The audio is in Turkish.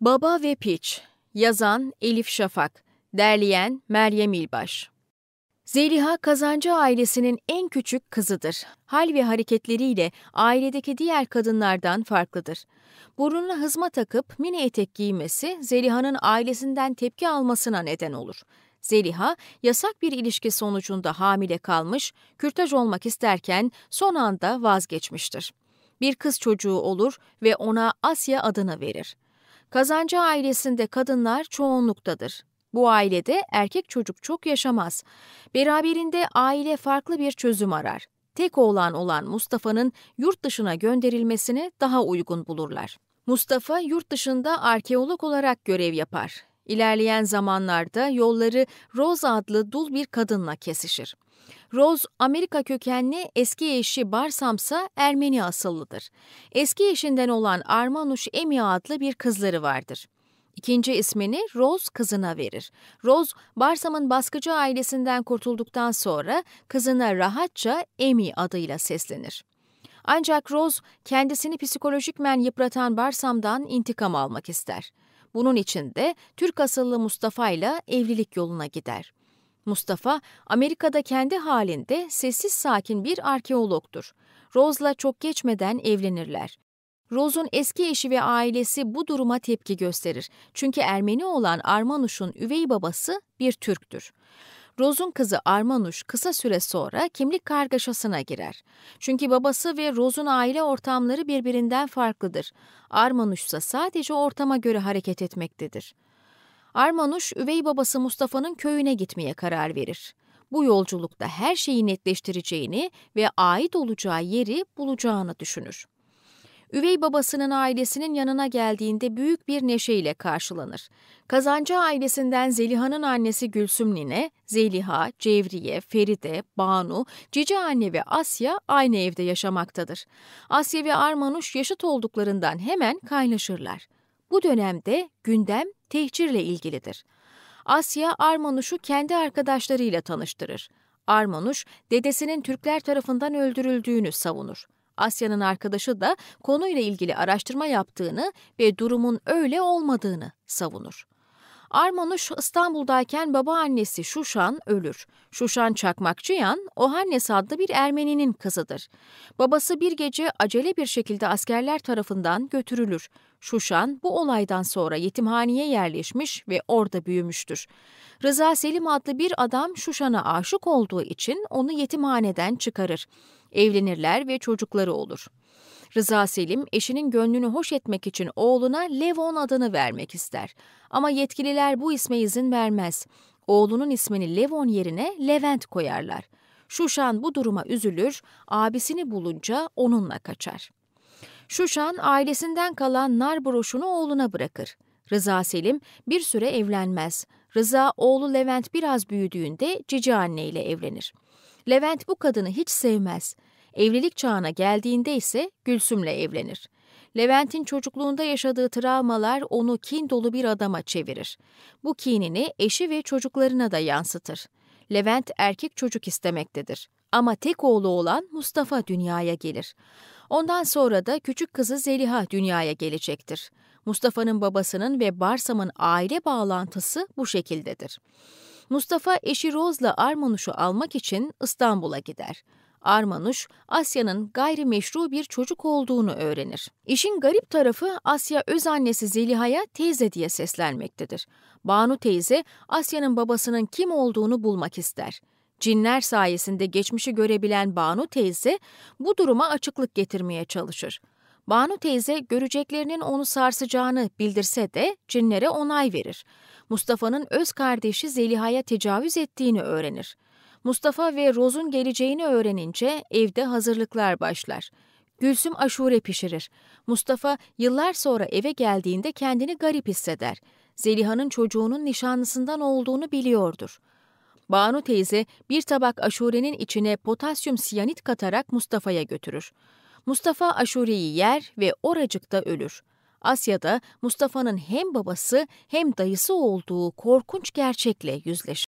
Baba ve Piç Yazan Elif Şafak Derleyen Meryem İlbaş Zeliha Kazancı ailesinin en küçük kızıdır. Hal ve hareketleriyle ailedeki diğer kadınlardan farklıdır. Burnuna hızma takıp mini etek giymesi Zeliha'nın ailesinden tepki almasına neden olur. Zeliha, yasak bir ilişki sonucunda hamile kalmış, kürtaj olmak isterken son anda vazgeçmiştir. Bir kız çocuğu olur ve ona Asya adını verir. Kazancı ailesinde kadınlar çoğunluktadır. Bu ailede erkek çocuk çok yaşamaz. Beraberinde aile farklı bir çözüm arar. Tek oğlan olan Mustafa'nın yurt dışına gönderilmesini daha uygun bulurlar. Mustafa yurt dışında arkeolog olarak görev yapar. İlerleyen zamanlarda yolları Rose adlı dul bir kadınla kesişir. Rose, Amerika kökenli eski eşi Barsamsa Ermeni asıllıdır. Eski eşinden olan Armanuş Emi adlı bir kızları vardır. İkinci ismini Rose kızına verir. Rose, Barsam'ın baskıcı ailesinden kurtulduktan sonra kızına rahatça Emi adıyla seslenir. Ancak Rose kendisini psikolojikmen yıpratan Barsam'dan intikam almak ister. Bunun için de Türk asıllı Mustafa ile evlilik yoluna gider. Mustafa, Amerika'da kendi halinde sessiz sakin bir arkeologtur. Rose'la çok geçmeden evlenirler. Rose'un eski eşi ve ailesi bu duruma tepki gösterir. Çünkü Ermeni olan Armanuş'un üvey babası bir Türktür. Rose'un kızı Armanuş kısa süre sonra kimlik kargaşasına girer. Çünkü babası ve Rose'un aile ortamları birbirinden farklıdır. Armanuş ise sadece ortama göre hareket etmektedir. Armanuş, üvey babası Mustafa'nın köyüne gitmeye karar verir. Bu yolculukta her şeyi netleştireceğini ve ait olacağı yeri bulacağını düşünür üvey babasının ailesinin yanına geldiğinde büyük bir neşeyle karşılanır. Kazancı ailesinden Zeliha'nın annesi Gülsüm Nine, Zeliha, Cevriye, Feride, Banu, Cici Anne ve Asya aynı evde yaşamaktadır. Asya ve Armanuş yaşıt olduklarından hemen kaynaşırlar. Bu dönemde gündem tehcirle ilgilidir. Asya Armanuş'u kendi arkadaşlarıyla tanıştırır. Armanuş, dedesinin Türkler tarafından öldürüldüğünü savunur. Asya'nın arkadaşı da konuyla ilgili araştırma yaptığını ve durumun öyle olmadığını savunur. Armanuş İstanbul'dayken babaannesi Şuşan ölür. Şuşan Çakmakçıyan, Ohannes adlı bir Ermeninin kızıdır. Babası bir gece acele bir şekilde askerler tarafından götürülür. Şuşan bu olaydan sonra yetimhaneye yerleşmiş ve orada büyümüştür. Rıza Selim adlı bir adam Şuşan'a aşık olduğu için onu yetimhaneden çıkarır. Evlenirler ve çocukları olur. Rıza Selim eşinin gönlünü hoş etmek için oğluna Levon adını vermek ister. Ama yetkililer bu isme izin vermez. Oğlunun ismini Levon yerine Levent koyarlar. Şuşan bu duruma üzülür, abisini bulunca onunla kaçar. Şuşan ailesinden kalan nar broşunu oğluna bırakır. Rıza Selim bir süre evlenmez. Rıza oğlu Levent biraz büyüdüğünde cici anneyle evlenir. Levent bu kadını hiç sevmez. Evlilik çağına geldiğinde ise Gülsüm'le evlenir. Levent'in çocukluğunda yaşadığı travmalar onu kin dolu bir adama çevirir. Bu kinini eşi ve çocuklarına da yansıtır. Levent erkek çocuk istemektedir. Ama tek oğlu olan Mustafa dünyaya gelir. Ondan sonra da küçük kızı Zeliha dünyaya gelecektir. Mustafa'nın babasının ve Barsam'ın aile bağlantısı bu şekildedir. Mustafa eşi Rozla Armanuş'u almak için İstanbul'a gider. Armanuş, Asya'nın gayrimeşru bir çocuk olduğunu öğrenir. İşin garip tarafı Asya öz annesi Zeliha'ya teyze diye seslenmektedir. Banu teyze Asya'nın babasının kim olduğunu bulmak ister. Cinler sayesinde geçmişi görebilen Banu teyze bu duruma açıklık getirmeye çalışır. Banu teyze göreceklerinin onu sarsacağını bildirse de cinlere onay verir. Mustafa'nın öz kardeşi Zeliha'ya tecavüz ettiğini öğrenir. Mustafa ve Roz'un geleceğini öğrenince evde hazırlıklar başlar. Gülsüm aşure pişirir. Mustafa yıllar sonra eve geldiğinde kendini garip hisseder. Zeliha'nın çocuğunun nişanlısından olduğunu biliyordur. Banu teyze bir tabak aşurenin içine potasyum siyanit katarak Mustafa'ya götürür. Mustafa aşureyi yer ve oracıkta ölür. Asya'da Mustafa'nın hem babası hem dayısı olduğu korkunç gerçekle yüzleşir.